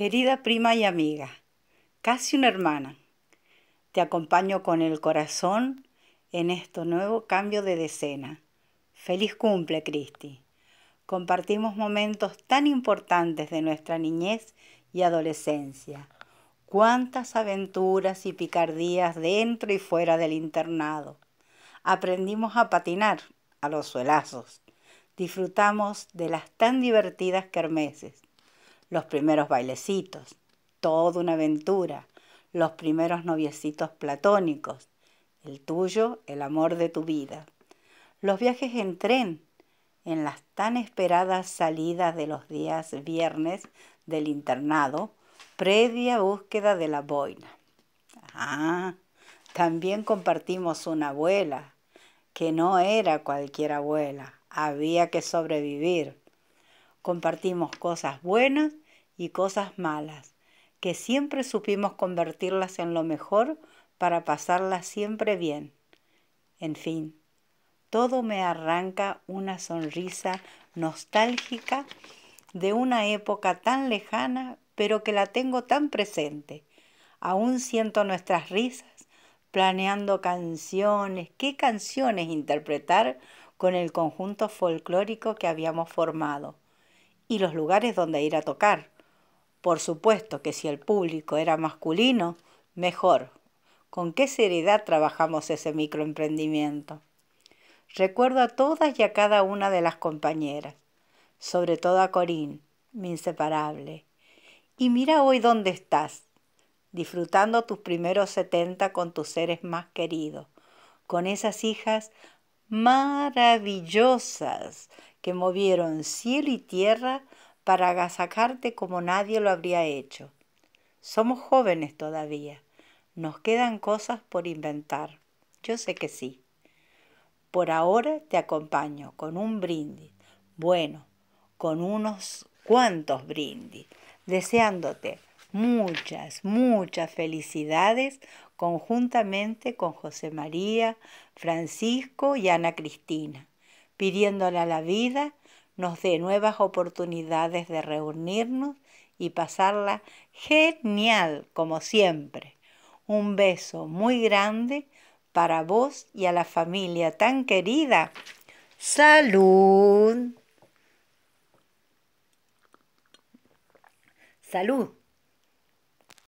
Querida prima y amiga, casi una hermana, te acompaño con el corazón en este nuevo cambio de decena. Feliz cumple, Cristi. Compartimos momentos tan importantes de nuestra niñez y adolescencia. Cuántas aventuras y picardías dentro y fuera del internado. Aprendimos a patinar a los suelazos. Disfrutamos de las tan divertidas kermeses los primeros bailecitos, toda una aventura, los primeros noviecitos platónicos, el tuyo, el amor de tu vida, los viajes en tren, en las tan esperadas salidas de los días viernes del internado, previa búsqueda de la boina. Ah, también compartimos una abuela, que no era cualquier abuela, había que sobrevivir. Compartimos cosas buenas y cosas malas, que siempre supimos convertirlas en lo mejor para pasarlas siempre bien. En fin, todo me arranca una sonrisa nostálgica de una época tan lejana, pero que la tengo tan presente. Aún siento nuestras risas, planeando canciones, qué canciones interpretar con el conjunto folclórico que habíamos formado y los lugares donde ir a tocar. Por supuesto que si el público era masculino, mejor. ¿Con qué seriedad trabajamos ese microemprendimiento? Recuerdo a todas y a cada una de las compañeras, sobre todo a Corín, mi inseparable. Y mira hoy dónde estás, disfrutando tus primeros 70 con tus seres más queridos, con esas hijas maravillosas que movieron cielo y tierra para agasajarte como nadie lo habría hecho. Somos jóvenes todavía. Nos quedan cosas por inventar. Yo sé que sí. Por ahora te acompaño con un brindis. Bueno, con unos cuantos brindis. Deseándote muchas, muchas felicidades conjuntamente con José María, Francisco y Ana Cristina, pidiéndole la vida nos dé nuevas oportunidades de reunirnos y pasarla genial, como siempre. Un beso muy grande para vos y a la familia tan querida. Salud. Salud.